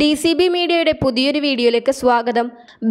D C B മീഡിയയുടെ പുതിയൊരു വീഡിയോയിലേക്ക് സ്വാഗതം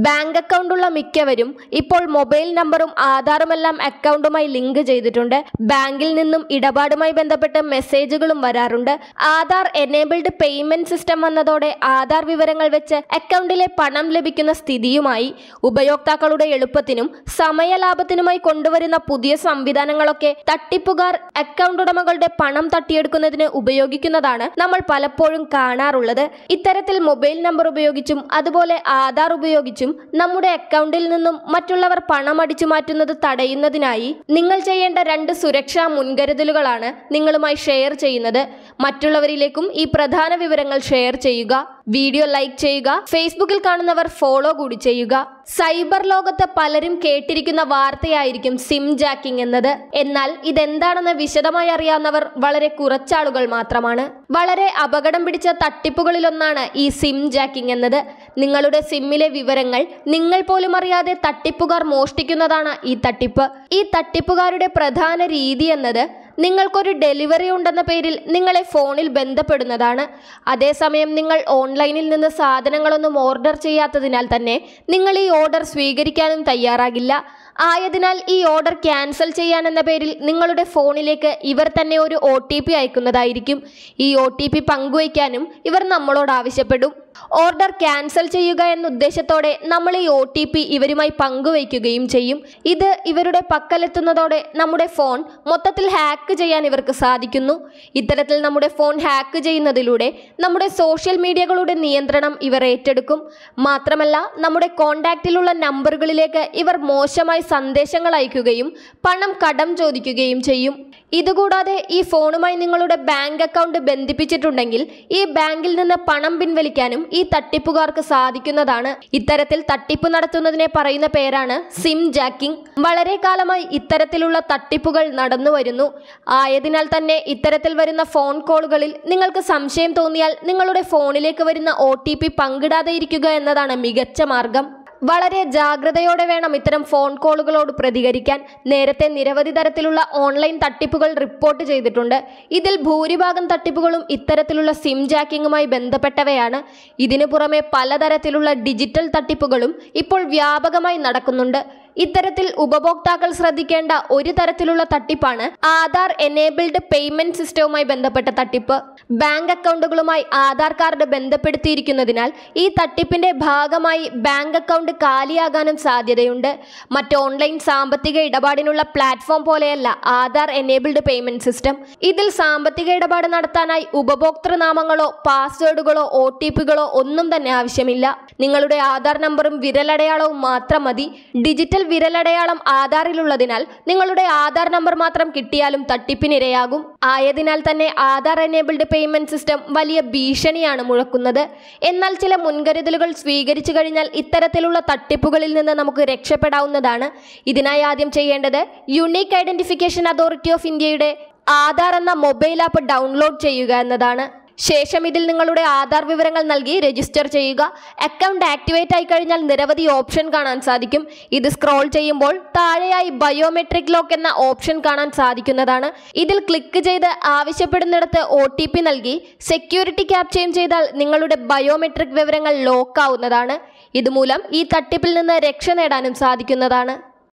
ബാങ്ക് അക്കൗണ്ടുള്ള മിക്കവരും ഇപ്പോൾ മൊബൈൽ നമ്പറും ആധാറുമെല്ലാം അക്കൗണ്ടുമായി ലിങ്ക് ചെയ്തിട്ടുണ്ട് ബാങ്കിൽ നിന്നും ഇടപാടുമായി ബന്ധപ്പെട്ട് മെസ്സേജുകളും വരാറുണ്ട് ആധാർ എനേബിൾഡ് പേയ്മെന്റ് സിസ്റ്റം വന്നതോടെ ആധാർ വിവരങ്ങൾ വെച്ച് അക്കൗണ്ടിലെ പണം ലഭിക്കുന്ന സ്ഥിതിയുമായി ഉപയോക്താക്കളുടെ എളുപ്പത്തിനും സമയലാഭത്തിനുമായി കൊണ്ടുവരുന്ന പുതിയ സംവിധാനങ്ങളൊക്കെ തട്ടിപ്പുകാർ അക്കൗണ്ട് ഉടമകളുടെ പണം തട്ടിയെടുക്കുന്നതിന് ഉപയോഗിക്കുന്നതാണ് നമ്മൾ പലപ്പോഴും കാണാറുള്ളത് ഇത്തരം ഇത്തരത്തിൽ മൊബൈൽ നമ്പർ ഉപയോഗിച്ചും അതുപോലെ ആധാർ ഉപയോഗിച്ചും നമ്മുടെ അക്കൗണ്ടിൽ നിന്നും മറ്റുള്ളവർ പണം അടിച്ചു മാറ്റുന്നത് തടയുന്നതിനായി നിങ്ങൾ ചെയ്യേണ്ട രണ്ട് സുരക്ഷാ മുൻകരുതലുകളാണ് നിങ്ങളുമായി ഷെയർ ചെയ്യുന്നത് മറ്റുള്ളവരിലേക്കും ഈ പ്രധാന വിവരങ്ങൾ ഷെയർ ചെയ്യുക വീഡിയോ ലൈക്ക് ചെയ്യുക ഫേസ്ബുക്കിൽ കാണുന്നവർ ഫോളോ കൂടി ചെയ്യുക സൈബർ ലോകത്ത് പലരും കേട്ടിരിക്കുന്ന വാർത്തയായിരിക്കും സിം ജാക്കിംഗ് എന്നത് എന്നാൽ ഇതെന്താണെന്ന് വിശദമായി അറിയാവുന്നവർ വളരെ കുറച്ചാളുകൾ മാത്രമാണ് വളരെ അപകടം പിടിച്ച തട്ടിപ്പുകളിലൊന്നാണ് ഈ സിം ജാക്കിംഗ് എന്നത് നിങ്ങളുടെ സിമ്മിലെ വിവരങ്ങൾ നിങ്ങൾ പോലും അറിയാതെ തട്ടിപ്പുകാർ മോഷ്ടിക്കുന്നതാണ് ഈ തട്ടിപ്പ് ഈ തട്ടിപ്പുകാരുടെ പ്രധാന രീതി എന്നത് നിങ്ങൾക്കൊരു ഡെലിവറി ഉണ്ടെന്ന പേരിൽ നിങ്ങളെ ഫോണിൽ ബന്ധപ്പെടുന്നതാണ് അതേസമയം നിങ്ങൾ ഓൺലൈനിൽ നിന്ന് സാധനങ്ങളൊന്നും ഓർഡർ ചെയ്യാത്തതിനാൽ തന്നെ നിങ്ങൾ ഈ ഓർഡർ സ്വീകരിക്കാനും തയ്യാറാകില്ല ആയതിനാൽ ഈ ഓർഡർ ക്യാൻസൽ ചെയ്യാനെന്ന പേരിൽ നിങ്ങളുടെ ഫോണിലേക്ക് ഇവർ തന്നെ ഒരു ഒ അയക്കുന്നതായിരിക്കും ഈ ഒ പങ്കുവയ്ക്കാനും ഇവർ നമ്മളോട് ആവശ്യപ്പെടും ഓർഡർ ക്യാൻസൽ ചെയ്യുക എന്ന ഉദ്ദേശത്തോടെ നമ്മൾ ഈ ഒ ടി പി ഇവരുമായി പങ്കുവയ്ക്കുകയും ചെയ്യും ഇത് ഇവരുടെ പക്കലെത്തുന്നതോടെ നമ്മുടെ ഫോൺ മൊത്തത്തിൽ ഹാക്ക് ചെയ്യാൻ ഇവർക്ക് സാധിക്കുന്നു ഇത്തരത്തിൽ നമ്മുടെ ഫോൺ ഹാക്ക് ചെയ്യുന്നതിലൂടെ നമ്മുടെ സോഷ്യൽ മീഡിയകളുടെ നിയന്ത്രണം ഇവർ ഏറ്റെടുക്കും മാത്രമല്ല നമ്മുടെ കോണ്ടാക്റ്റിലുള്ള നമ്പറുകളിലേക്ക് ഇവർ മോശമായി സന്ദേശങ്ങൾ അയക്കുകയും പണം കടം ചോദിക്കുകയും ചെയ്യും ഇതുകൂടാതെ ഈ ഫോണുമായി നിങ്ങളുടെ ബാങ്ക് അക്കൗണ്ട് ബന്ധിപ്പിച്ചിട്ടുണ്ടെങ്കിൽ ഈ ബാങ്കിൽ നിന്ന് പണം പിൻവലിക്കാനും ഈ ഈ തട്ടിപ്പുകാർക്ക് സാധിക്കുന്നതാണ് ഇത്തരത്തിൽ തട്ടിപ്പ് നടത്തുന്നതിനെ പറയുന്ന പേരാണ് സിം ജാക്കിംഗ് വളരെ കാലമായി ഇത്തരത്തിലുള്ള തട്ടിപ്പുകൾ നടന്നു വരുന്നു ആയതിനാൽ തന്നെ ഇത്തരത്തിൽ വരുന്ന ഫോൺ കോളുകളിൽ നിങ്ങൾക്ക് സംശയം തോന്നിയാൽ നിങ്ങളുടെ ഫോണിലേക്ക് വരുന്ന ഒ പങ്കിടാതെ ഇരിക്കുക എന്നതാണ് മികച്ച മാർഗം വളരെ ജാഗ്രതയോടെ വേണം ഇത്തരം ഫോൺ കോളുകളോട് പ്രതികരിക്കാൻ നേരത്തെ നിരവധി തരത്തിലുള്ള ഓൺലൈൻ തട്ടിപ്പുകൾ റിപ്പോർട്ട് ചെയ്തിട്ടുണ്ട് ഇതിൽ ഭൂരിഭാഗം തട്ടിപ്പുകളും ഇത്തരത്തിലുള്ള സിം ജാക്കിങ്ങുമായി ബന്ധപ്പെട്ടവയാണ് ഇതിനു പുറമെ പലതരത്തിലുള്ള ഡിജിറ്റൽ തട്ടിപ്പുകളും ഇപ്പോൾ വ്യാപകമായി നടക്കുന്നുണ്ട് ഇത്തരത്തിൽ ഉപഭോക്താക്കൾ ശ്രദ്ധിക്കേണ്ട ഒരു തരത്തിലുള്ള തട്ടിപ്പാണ് ആധാർ എനേബിൾഡ് പേയ്മെന്റ് സിസ്റ്റവുമായി ബന്ധപ്പെട്ട തട്ടിപ്പ് ബാങ്ക് അക്കൗണ്ടുകളുമായി ആധാർ കാർഡ് ബന്ധപ്പെടുത്തിയിരിക്കുന്നതിനാൽ ഈ തട്ടിപ്പിന്റെ ഭാഗമായി ബാങ്ക് അക്കൗണ്ട് കാലിയാകാനും സാധ്യതയുണ്ട് മറ്റ് ഓൺലൈൻ സാമ്പത്തിക ഇടപാടിനുള്ള പ്ലാറ്റ്ഫോം പോലെയല്ല ആധാർ എനേബിൾഡ് പേയ്മെന്റ് സിസ്റ്റം ഇതിൽ സാമ്പത്തിക ഇടപാട് നടത്താനായി ഉപഭോക്തൃനാമങ്ങളോ പാസ്വേഡുകളോ ഒ ടി പികളോ ഒന്നും തന്നെ ആവശ്യമില്ല നിങ്ങളുടെ ആധാർ നമ്പറും വിരലടയാളവും മാത്രം മതി ഡിജിറ്റൽ വിരലടയാളം ആധാറിലുള്ളതിനാൽ നിങ്ങളുടെ ആധാർ നമ്പർ മാത്രം കിട്ടിയാലും തട്ടിപ്പിനിരയാകും ആയതിനാൽ തന്നെ ആധാർ എനേബിൾഡ് പേയ്മെന്റ് സിസ്റ്റം വലിയ ഭീഷണിയാണ് മുഴക്കുന്നത് എന്നാൽ ചില മുൻകരുതലുകൾ സ്വീകരിച്ചു കഴിഞ്ഞാൽ ഇത്തരത്തിലുള്ള തട്ടിപ്പുകളിൽ നിന്ന് നമുക്ക് രക്ഷപ്പെടാവുന്നതാണ് ഇതിനായി ആദ്യം ചെയ്യേണ്ടത് യുണീക്ക് ഐഡന്റിഫിക്കേഷൻ അതോറിറ്റി ഓഫ് ഇന്ത്യയുടെ ആധാർ എന്ന മൊബൈൽ ആപ്പ് ഡൗൺലോഡ് ചെയ്യുക എന്നതാണ് ശേഷം ഇതിൽ നിങ്ങളുടെ ആധാർ വിവരങ്ങൾ നൽകി രജിസ്റ്റർ ചെയ്യുക അക്കൗണ്ട് ആക്ടിവേറ്റ് ആയി കഴിഞ്ഞാൽ നിരവധി ഓപ്ഷൻ കാണാൻ സാധിക്കും ഇത് സ്ക്രോൾ ചെയ്യുമ്പോൾ താഴെയായി ബയോമെട്രിക് ലോക്ക് എന്ന ഓപ്ഷൻ കാണാൻ സാധിക്കുന്നതാണ് ഇതിൽ ക്ലിക്ക് ചെയ്ത് ആവശ്യപ്പെടുന്നിടത്ത് ഒ ടി പി നൽകി സെക്യൂരിറ്റി ക്യാപ്ചയും ചെയ്താൽ നിങ്ങളുടെ ബയോമെട്രിക് വിവരങ്ങൾ ലോക്കാവുന്നതാണ് ഇതുമൂലം ഈ തട്ടിപ്പിൽ നിന്ന് രക്ഷ നേടാനും സാധിക്കുന്നതാണ്